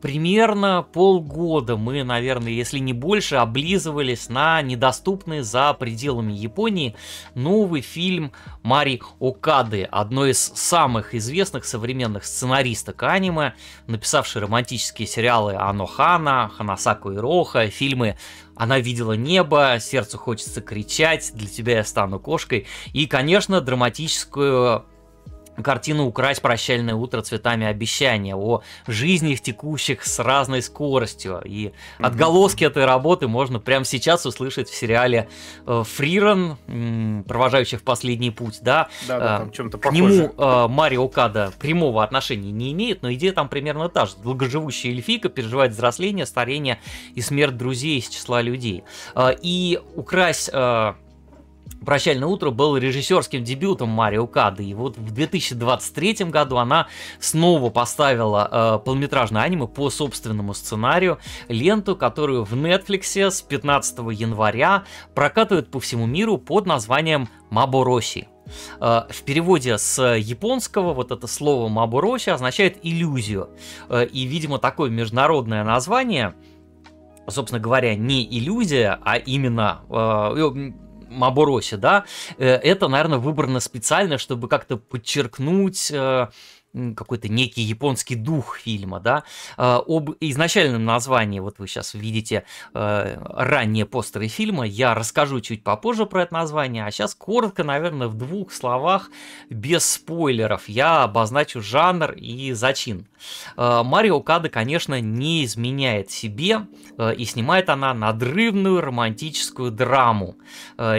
примерно полгода мы, наверное, если не больше, облизывались на недоступный за пределами Японии новый фильм Мари Окады, одной из самых известных современных сценаристок аниме, написавшей романтические сериалы Анохана, Ханасаку Ироха, фильмы она видела небо, сердцу хочется кричать, для тебя я стану кошкой. И, конечно, драматическую картину «Украсть прощальное утро цветами обещания», о жизнях, текущих с разной скоростью. И отголоски этой работы можно прямо сейчас услышать в сериале э, «Фриран», провожающих последний путь, да? Да, да а, там чем-то похоже. К нему э, Марио Када прямого отношения не имеет, но идея там примерно та же. Долгоживущая эльфийка переживает взросление, старение и смерть друзей из числа людей. А, и «Украсть э, «Прощальное утро» был режиссерским дебютом Марио Кады. И вот в 2023 году она снова поставила э, полнометражное аниме по собственному сценарию, ленту, которую в Netflix с 15 января прокатывают по всему миру под названием «Мабороси». Э, в переводе с японского вот это слово «мабуроси» означает «иллюзию». Э, и, видимо, такое международное название, собственно говоря, не иллюзия, а именно э, Маборосе, да, э, это, наверное, выбрано специально, чтобы как-то подчеркнуть э, какой-то некий японский дух фильма, да, а, об изначальном названии, вот вы сейчас видите э, ранние постеры фильма, я расскажу чуть попозже про это название, а сейчас коротко, наверное, в двух словах, без спойлеров, я обозначу жанр и зачин. Э, Марио Када, конечно, не изменяет себе, э, и снимает она надрывную романтическую драму.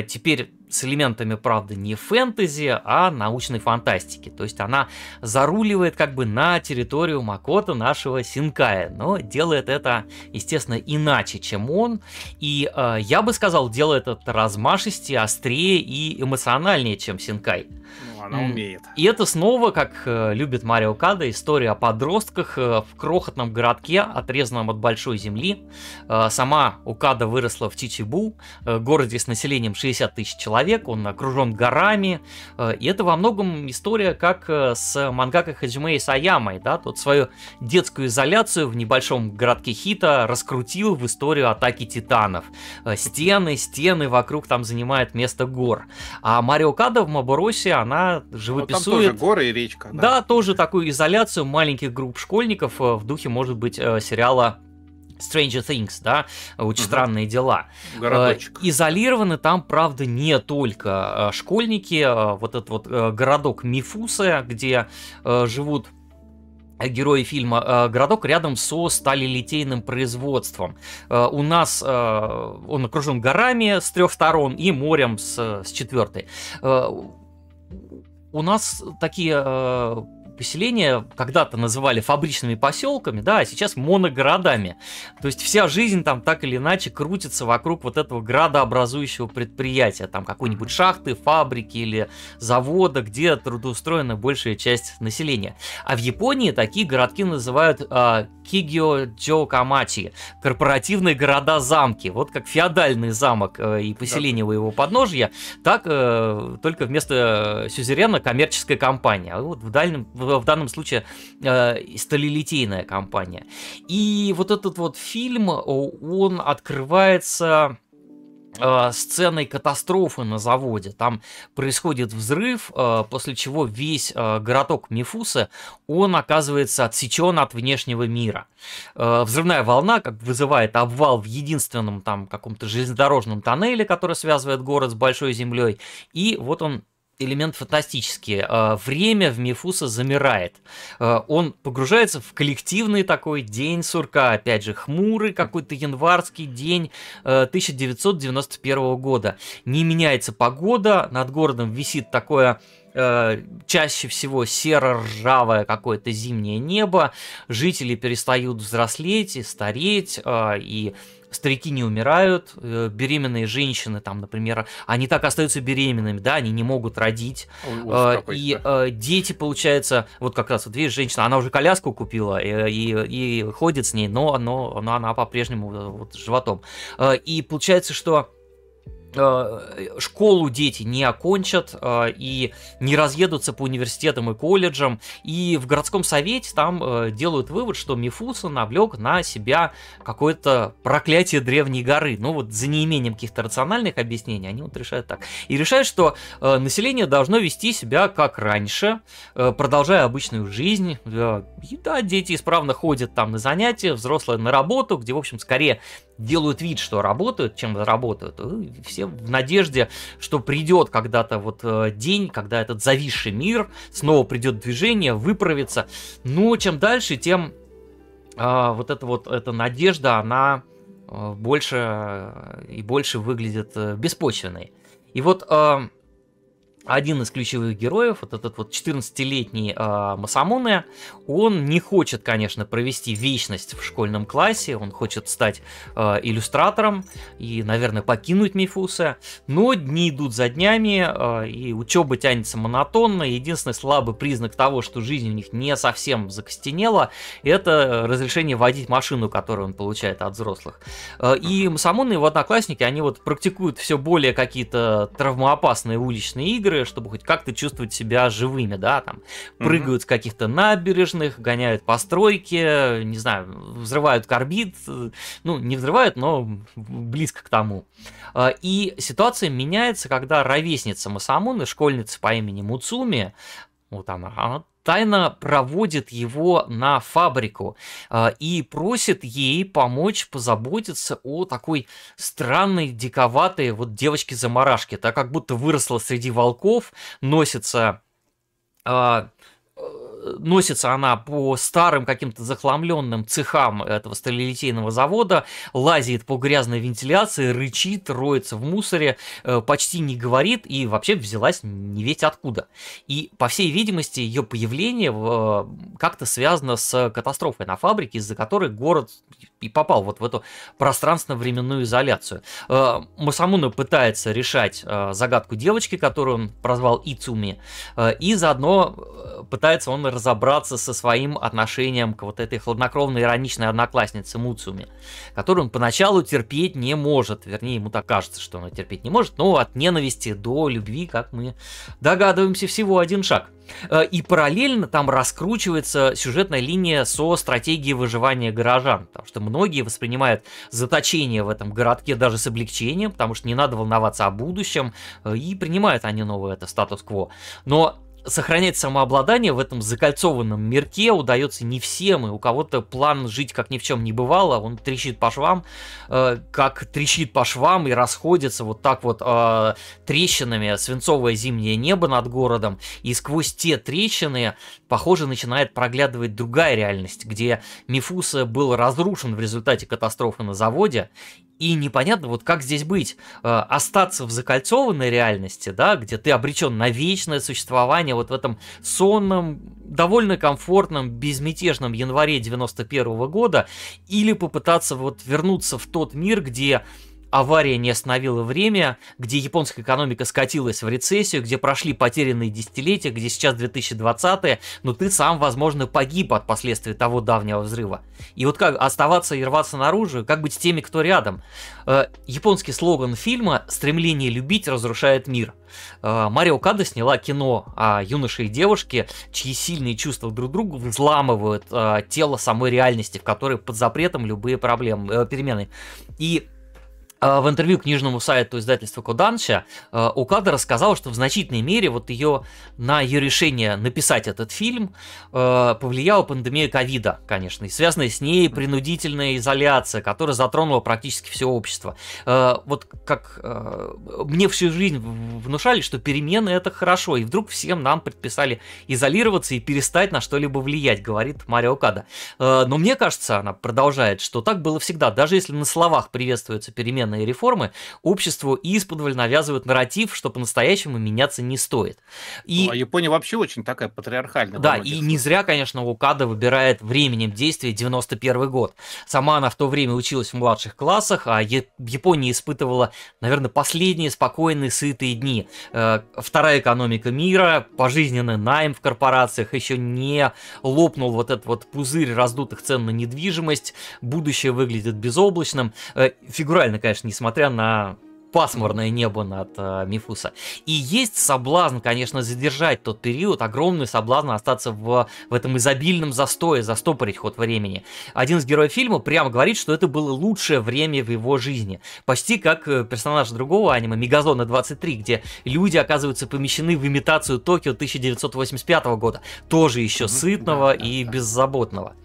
Теперь с элементами, правда, не фэнтези, а научной фантастики. То есть она заруливает как бы на территорию Макота нашего Синкая, но делает это, естественно, иначе, чем он. И э, я бы сказал, делает это размашистее, острее и эмоциональнее, чем Синкай она умеет. И это снова, как э, любит Марио Када, история о подростках э, в крохотном городке, отрезанном от большой земли. Э, сама Укада выросла в Чичибу, городе с населением 60 тысяч человек, он окружен горами. И это во многом история, как с мангакой Хаджимей Саямой, да, тот свою детскую изоляцию в небольшом городке Хита раскрутил в историю атаки титанов. Стены, стены вокруг там занимают место гор. А Марио Када в Маборосе, она она живописует... Ну, там тоже горы и речка. Да. да, тоже такую изоляцию маленьких групп школьников э, в духе, может быть, э, сериала Stranger Things, да, очень угу. странные дела. Городочек. Э, изолированы там, правда, не только школьники, вот этот вот городок Мифуса, где живут герои фильма городок рядом со сталилитейным производством. У нас он окружен горами с трех сторон и морем с, с четвертой у нас такие э, поселения когда-то называли фабричными поселками, да, а сейчас моногородами. То есть вся жизнь там так или иначе крутится вокруг вот этого градообразующего предприятия, там какой-нибудь шахты, фабрики или завода, где трудоустроена большая часть населения. А в Японии такие городки называют э, а, кигио джокамачи, корпоративные города-замки. Вот как феодальный замок э, и поселение да. у его подножья, так э, только вместо э, сюзерена коммерческая компания. А вот в дальнем, в в данном случае э, сталелитейная компания. И вот этот вот фильм, он открывается э, сценой катастрофы на заводе. Там происходит взрыв, э, после чего весь э, городок Мифуса, он оказывается отсечен от внешнего мира. Взрывная волна как вызывает обвал в единственном там каком-то железнодорожном тоннеле, который связывает город с большой землей, и вот он элемент фантастический. Э, время в Мифуса замирает. Э, он погружается в коллективный такой день сурка, опять же, хмурый какой-то январский день 1991 э, года. Не меняется погода, над городом висит такое чаще всего серо-ржавое какое-то зимнее небо, жители перестают взрослеть и стареть, и старики не умирают, э, беременные женщины, там, например, они так остаются беременными, да, они не могут родить. Э, Ой, и э, дети, получается, вот как раз вот видишь, женщина, она уже коляску купила и, и, и ходит с ней, но, но, но она по-прежнему вот, животом. И получается, что Э, школу дети не окончат э, и не разъедутся по университетам и колледжам. И в городском совете там э, делают вывод, что Мифуса навлек на себя какое-то проклятие Древней горы. Ну вот за неимением каких-то рациональных объяснений они вот решают так. И решают, что население должно вести себя как раньше, продолжая обычную жизнь. И да, дети исправно ходят там на занятия, взрослые на работу, где, в общем, скорее делают вид, что работают, чем работают. все в надежде, что придет когда-то вот э, день, когда этот зависший мир, снова придет движение, выправится. Но ну, чем дальше, тем э, вот эта вот эта надежда, она э, больше э, и больше выглядит беспочвенной. И вот э, один из ключевых героев, вот этот вот 14-летний э, а, Масамуне, он не хочет, конечно, провести вечность в школьном классе, он хочет стать э, иллюстратором и, наверное, покинуть Мифуса, но дни идут за днями, э, и учеба тянется монотонно, единственный слабый признак того, что жизнь у них не совсем закостенела, это разрешение водить машину, которую он получает от взрослых. Э, и Масамуне и его одноклассники, они вот практикуют все более какие-то травмоопасные уличные игры, история, чтобы хоть как-то чувствовать себя живыми, да, там, прыгают mm-hmm. с каких-то набережных, гоняют по стройке, не знаю, взрывают корбит, ну, не взрывают, но близко к тому. А, и ситуация меняется, когда ровесница Масамуны, школьница по имени Муцуми, вот она, она тайно проводит его на фабрику э, и просит ей помочь позаботиться о такой странной, диковатой вот девочке-замарашке. так как будто выросла среди волков, носится э, носится она по старым каким-то захламленным цехам этого сталелитейного завода, лазит по грязной вентиляции, рычит, роется в мусоре, э, почти не говорит и вообще взялась не ведь откуда. И, по всей видимости, ее появление э, как-то связано с катастрофой на фабрике, из-за которой город и попал вот в эту пространственно-временную изоляцию. Э, Масамуна пытается решать загадку девочки, которую он прозвал Ицуми, и заодно пытается он разобраться со своим отношением к вот этой хладнокровной ироничной однокласснице Муцуми, которую он поначалу терпеть не может. Вернее, ему так кажется, что он терпеть не может, но от ненависти до любви, как мы догадываемся, всего один шаг. Э, и параллельно там раскручивается сюжетная линия со стратегией выживания горожан, потому что многие воспринимают заточение в этом городке даже с облегчением, потому что не надо волноваться о будущем, э, и принимают они новое это статус-кво. Но сохранять самообладание в этом закольцованном мирке удается не всем, и у кого-то план жить как ни в чем не бывало, он трещит по швам, э, как трещит по швам и расходится вот так вот э, трещинами свинцовое зимнее небо над городом, и сквозь те трещины, похоже, начинает проглядывать другая реальность, где Мифуса был разрушен в результате катастрофы на заводе, и непонятно, вот как здесь быть, э, остаться в закольцованной реальности, да, где ты обречен на вечное существование, пребывания вот в этом сонном, довольно комфортном, безмятежном январе 91 -го года, или попытаться вот вернуться в тот мир, где авария не остановила время, где японская экономика скатилась в рецессию, где прошли потерянные десятилетия, где сейчас 2020-е, но ты сам, возможно, погиб от последствий того давнего взрыва. И вот как оставаться и рваться наружу, как быть с теми, кто рядом? Э, японский слоган фильма «Стремление любить разрушает мир». Э, Марио Када сняла кино о юноше и девушке, чьи сильные чувства друг другу взламывают э, тело самой реальности, в которой под запретом любые проблемы, перемены. И а, в интервью книжному сайту издательства Коданша Укада а, рассказал, что в значительной мере вот ее, на ее решение написать этот фильм а, повлияла пандемия ковида, конечно, и связанная с ней принудительная изоляция, которая затронула практически все общество. Вот как мне всю жизнь внушали, что перемены это хорошо, и вдруг всем нам предписали изолироваться и перестать на что-либо влиять, говорит Мария Укада. Но мне кажется, она продолжает, что так было всегда, даже если на словах приветствуются перемены военные реформы, обществу исподволь навязывают нарратив, что по-настоящему меняться не стоит. И... Ну, а Япония вообще очень такая патриархальная. Да, и не зря, конечно, Лукада выбирает временем действия 91 год. Сама она в то время училась в младших классах, а Япония испытывала, наверное, последние спокойные, сытые дни. Э, вторая экономика мира, пожизненный найм в корпорациях, еще не лопнул вот этот вот пузырь раздутых цен на недвижимость, будущее выглядит безоблачным. Э, фигурально, конечно, конечно, несмотря на пасмурное небо над э, Мифуса. И есть соблазн, конечно, задержать тот период, огромный соблазн остаться в, в этом изобильном застое, застопорить ход времени. Один из героев фильма прямо говорит, что это было лучшее время в его жизни. Почти как э, персонаж другого аниме Мегазона 23, где люди оказываются помещены в имитацию Токио 1985 года. Тоже еще сытного и беззаботного.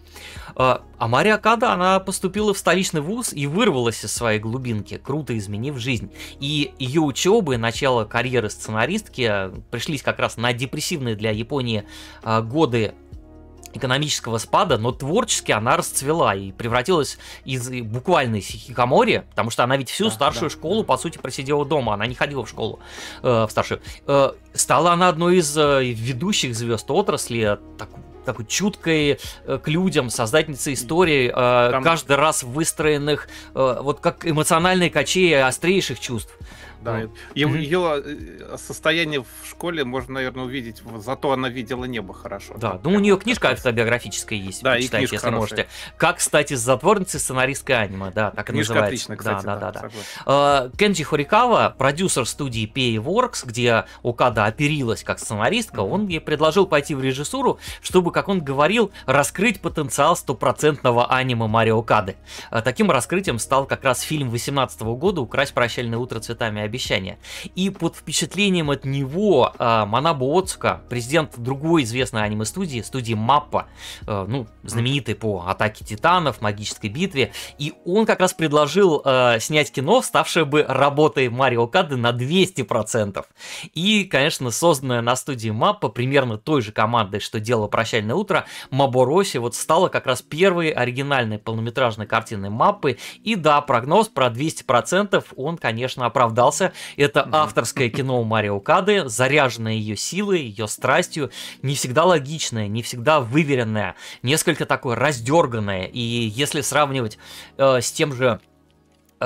А, а Мария Када, она поступила в столичный вуз и вырвалась из своей глубинки, круто изменив жизнь. И ее учебы, начало карьеры сценаристки а, пришлись как раз на депрессивные для Японии а, годы экономического спада, но творчески она расцвела и превратилась из э, буквальной хикамори, потому что она ведь всю да, старшую да, школу, да. по сути, просидела дома, она не ходила в школу, э, в старшую. Э, стала она одной из э, ведущих звезд отрасли, так, такой чуткой э, к людям, создательницей истории, э, Там... каждый раз выстроенных, э, вот как эмоциональные качели острейших чувств. Да, ее, ее э, состояние в школе можно, наверное, увидеть. Зато она видела небо хорошо. Да, ну у нее книжка автобиографическая есть, да, книжка если хорошая. можете. Как стать из затворницы сценаристской аниме, да, так книжка называется. Отлично, кстати, да, да, да. да. да. Кенджи Хорикава, продюсер студии PA Works, где Укада оперилась как сценаристка, mm-hmm. он ей предложил пойти в режиссуру, чтобы, как он говорил, раскрыть потенциал стопроцентного аниме Марио Кады. А таким раскрытием стал как раз фильм 18 года «Украсть прощальное утро цветами обещание. И под впечатлением от него э, а, Манабо Оцука, президент другой известной аниме-студии, студии Маппа, э, ну, знаменитый по «Атаке титанов», «Магической битве», и он как раз предложил э, снять кино, ставшее бы работой Марио Кады на 200%. И, конечно, созданная на студии Маппа примерно той же командой, что делала «Прощальное утро», Мабороси вот стала как раз первой оригинальной полнометражной картиной Маппы, и да, прогноз про 200% он, конечно, оправдался, нравится. Это авторское кино Марио Кады, заряженное ее силой, ее страстью, не всегда логичное, не всегда выверенное, несколько такое раздерганное. И если сравнивать э, с тем же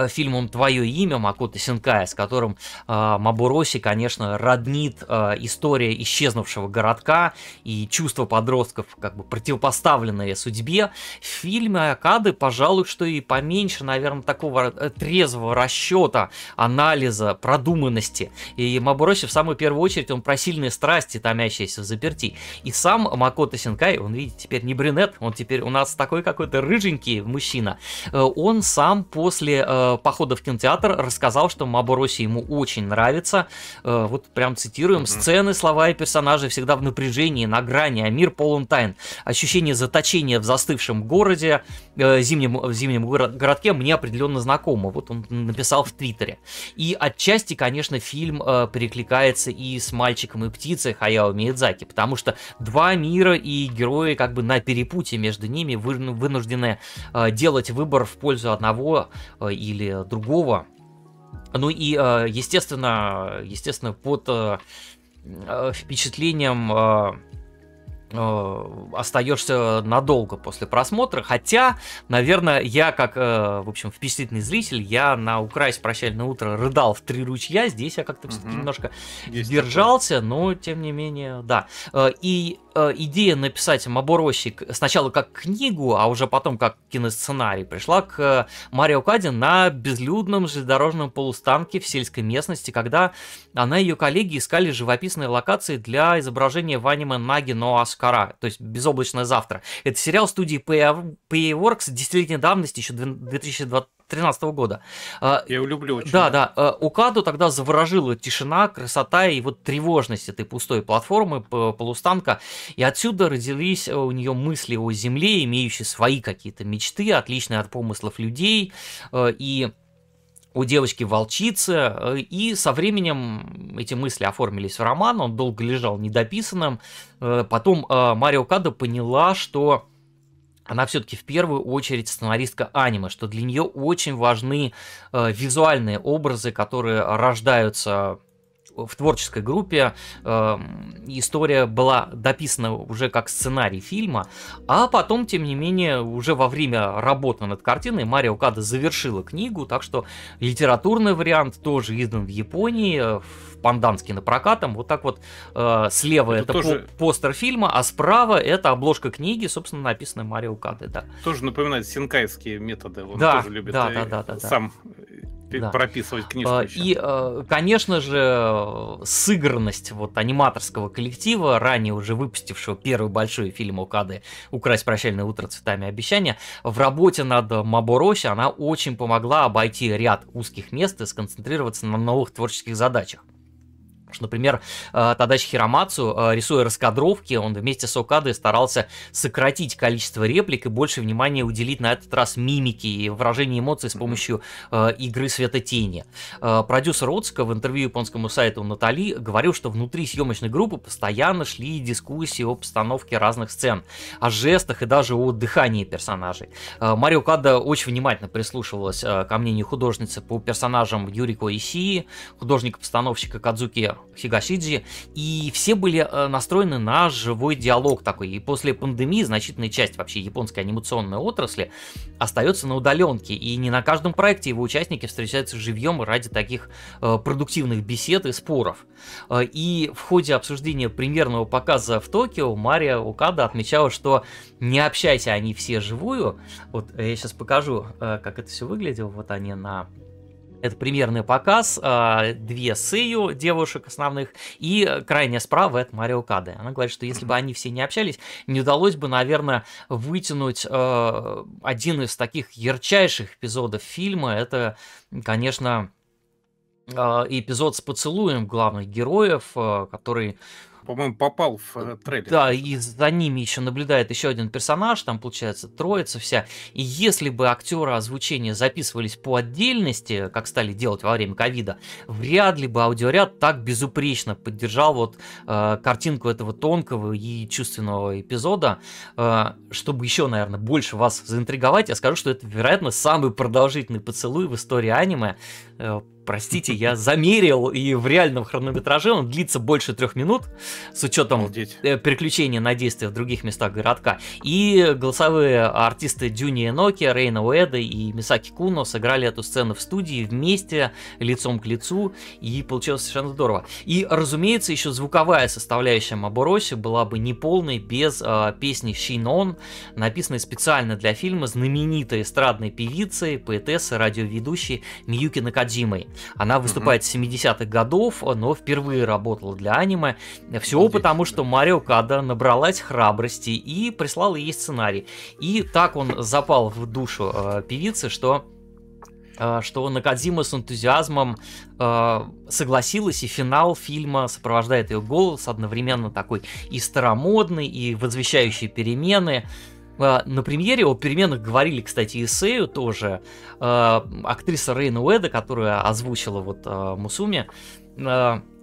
Э, фильмом «Твое имя» Макото Синкая, с которым э, Мабуроси, конечно, роднит э, история исчезнувшего городка и чувства подростков, как бы противопоставленные судьбе. В фильме Акады, пожалуй, что и поменьше, наверное, такого э, трезвого расчета, анализа, продуманности. И Мабуроси в самую первую очередь, он про сильные страсти, томящиеся в заперти. И сам Макото Синкай, он, видите, теперь не брюнет, он теперь у нас такой какой-то рыженький мужчина. Э, он сам после э, похода в кинотеатр рассказал, что Мабороси ему очень нравится. Э, вот прям цитируем. «Сцены, слова и персонажи всегда в напряжении, на грани, а мир полон тайн. Ощущение заточения в застывшем городе, э, зимнем, в зимнем городке мне определенно знакомо». Вот он написал в Твиттере. И отчасти, конечно, фильм э, перекликается и с «Мальчиком и птицей» Хаяо Миядзаки, потому что два мира и герои как бы на перепутье между ними вынуждены делать выбор в пользу одного и или другого. Ну и, э, естественно, естественно под э, э, впечатлением остаешься надолго после просмотра. Хотя, наверное, я как, в общем, впечатлительный зритель, я на «Украсть прощальное утро» рыдал в три ручья, здесь я как-то все-таки немножко Есть держался, такое. но тем не менее, да. И Э, идея написать Мабороси сначала как книгу, а уже потом как киносценарий пришла к э, Марио Каде на безлюдном железнодорожном полустанке в сельской местности, когда она и ее коллеги искали живописные локации для изображения в аниме Наги но Аскара, то есть «Безоблачное завтра». Это сериал студии Payworks десятилетней давности, еще 2020 2013 года. А, Я его люблю очень. Да, да. Э, Укаду тогда заворожила тишина, красота и вот тревожность этой пустой платформы, полустанка. И отсюда родились э, у нее мысли о Земле, имеющие свои какие-то мечты, отличные от помыслов людей. Э, и у девочки волчицы, и со временем эти мысли оформились в роман, он долго лежал недописанным, потом Марио Када поняла, что она все-таки в первую очередь сценаристка аниме, что для нее очень важны э, визуальные образы, которые рождаются в творческой группе э, история была дописана уже как сценарий фильма, а потом, тем не менее, уже во время работы над картиной Марио Када завершила книгу, так что литературный вариант тоже издан в Японии, э, в Панданске на прокатом. Вот так вот э, слева это, это тоже... постер фильма, а справа это обложка книги, собственно, написанной Марио Кады, да. Тоже напоминает синкайские методы, он да, тоже любит да, э, да, да, да, сам да. прописывать книжку. А, Еще. И, а, конечно же, сыгранность вот аниматорского коллектива, ранее уже выпустившего первый большой фильм Окады «Украсть прощальное утро цветами обещания», в работе над Мабороси она очень помогла обойти ряд узких мест и сконцентрироваться на новых творческих задачах что, например, э, Тадачи Хиромацу, э, рисуя раскадровки, он вместе с Окадой старался сократить количество реплик и больше внимания уделить на этот раз мимике и выражению эмоций с помощью э, игры света-тени. Продюсер Оцка в интервью японскому сайту Натали говорил, что внутри съемочной группы постоянно шли дискуссии о постановке разных сцен, о жестах и даже о дыхании персонажей. Марио Када очень внимательно прислушивалась ко мнению художницы по персонажам Юрико Исии, художника-постановщика Кадзуки Куджа Хигашиджи, и все были э, настроены на живой диалог такой. И после пандемии значительная часть вообще японской анимационной отрасли остается на удаленке, и не на каждом проекте его участники встречаются живьем ради таких э, продуктивных бесед и споров. Э, и в ходе обсуждения примерного показа в Токио Мария Укада отмечала, что не общайся они все живую. Вот я сейчас покажу, как это все выглядело. Вот они на это примерный показ, а, две Сыю, девушек основных, и крайняя справа это Марио Каде. Она говорит, что если бы они все не общались, не удалось бы, наверное, вытянуть а, один из таких ярчайших эпизодов фильма. Это, конечно, а, эпизод с поцелуем главных героев, который по-моему, попал в э, э, трейлер. Да, и за ними еще наблюдает еще один персонаж, там получается троица вся. И если бы актеры озвучения записывались по отдельности, как стали делать во время ковида, вряд ли бы аудиоряд так безупречно поддержал вот э, картинку этого тонкого и чувственного эпизода. Э, чтобы еще, наверное, больше вас заинтриговать, я скажу, что это, вероятно, самый продолжительный поцелуй в истории аниме. Э, простите, я замерил, и в реальном хронометраже он длится больше трех минут, с учетом Обалдеть. Э, переключения на действия в других местах городка. И голосовые артисты Дюни Эноки, Рейна Уэда и Мисаки Куно сыграли эту сцену в студии вместе, лицом к лицу, и получилось совершенно здорово. И, разумеется, еще звуковая составляющая Мабороси была бы неполной без э, песни «Шинон», написанной специально для фильма знаменитой эстрадной певицы, поэтессы, радиоведущей Миюки Накадзимой. Она выступает с 70-х годов, но впервые работала для аниме. Всего потому, что Марио Када набралась храбрости и прислала ей сценарий. И так он запал в душу э, певицы, что э, что Накадзима с энтузиазмом э, согласилась, и финал фильма сопровождает ее голос одновременно такой и старомодный, и возвещающий перемены. Э, а, на премьере о переменах говорили, кстати, и Исею тоже. А, актриса Рейна Уэда, которая озвучила вот а, Мусуми,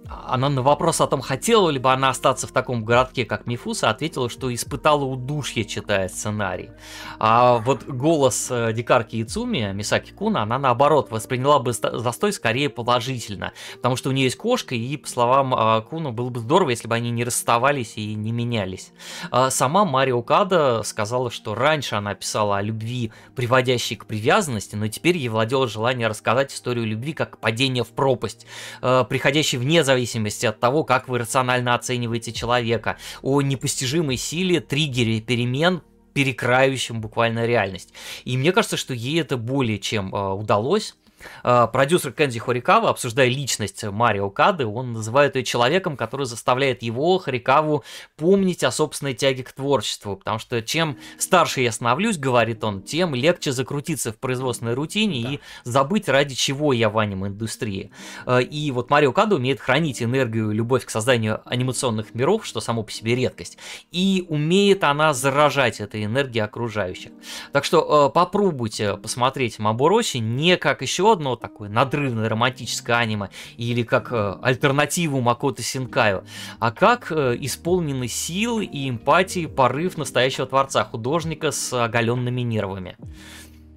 она на вопрос о том, хотела ли бы она остаться в таком городке, как Мифуса, ответила, что испытала удушье, читая сценарий. А вот голос э, дикарки Ицуми, Мисаки Куна, она наоборот восприняла бы застой скорее положительно, потому что у нее есть кошка, и, по словам а, Куна, было бы здорово, если бы они не расставались и не менялись. А сама Марио Када сказала, что раньше она писала о любви, приводящей к привязанности, но теперь ей владело желание рассказать историю любви как падение в пропасть, э, приходящей вне зависимости зависимости от того, как вы рационально оцениваете человека, о непостижимой силе триггере перемен перекраивающим буквально реальность. И мне кажется, что ей это более чем э, удалось. Э, продюсер Кэнди Хорикава, обсуждая личность Марио Кады, он называет ее человеком, который заставляет его, Хорикаву, помнить о собственной тяге к творчеству. Потому что чем старше я становлюсь, говорит он, тем легче закрутиться в производственной рутине да. и забыть, ради чего я в аниме-индустрии. Э, и вот Марио Када умеет хранить энергию и любовь к созданию анимационных миров, что само по себе редкость. И умеет она заражать этой энергией окружающих. Так что э, попробуйте посмотреть Мабороси не как еще одно такое надрывное романтическое аниме, или как э, альтернативу Макото Синкаю, а как э, исполнены силы и эмпатии порыв настоящего творца, художника с оголенными нервами.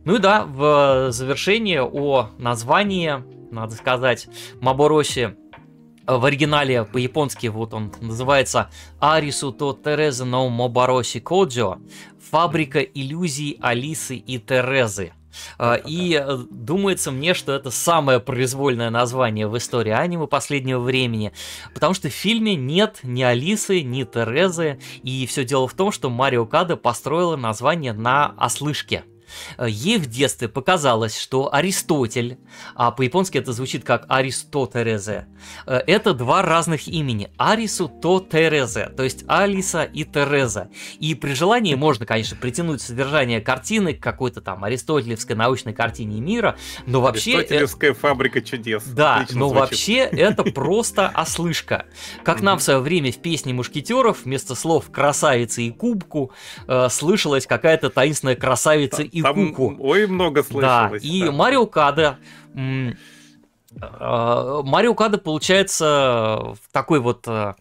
Ну и да, в э, завершение о названии, надо сказать, Мабороси в оригинале по-японски вот он называется Арису то Тереза но Мобароси Коджо. Фабрика иллюзий Алисы и Терезы. А, и э, думается мне, что это самое произвольное название в истории аниме последнего времени, потому что в фильме нет ни Алисы, ни Терезы, и все дело в том, что Марио Кадо построила название на ослышке. Ей э, в детстве показалось, что Аристотель, а по-японски это звучит как Аристотерезе, э, это два разных имени. Арису то Терезе, то есть Алиса и Тереза. И при желании можно, конечно, притянуть содержание картины к какой-то там аристотелевской научной картине мира, но вообще... Э, Аристотелевская это... фабрика чудес. Да, но звучит. вообще это просто ослышка. Как нам в свое время в песне «Мушкетеров» вместо слов "красавицы и «кубку» слышалась какая-то таинственная красавица и и Там Куку. Ой, много слышалось. Да, и да. Марио Када. Э, Марио Када получается такой вот э,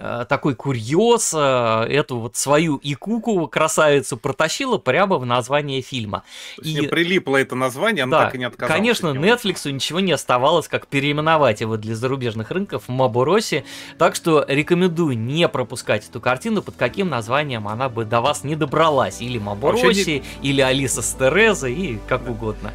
Э, такой курьез, э, эту вот свою икуку красавицу протащила прямо в название фильма. и прилипло это название, она да, так и не отказалась. Конечно, от него. Netflix ничего не оставалось, как переименовать его для зарубежных рынков в Мабороси, так что рекомендую не пропускать эту картину, под каким названием она бы до вас не добралась, или Мабороси, не... или Алиса с Терезой, и как угодно.